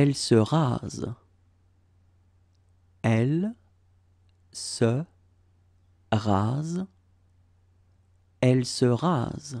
Elle se rase. Elle se rase. Elle se rase.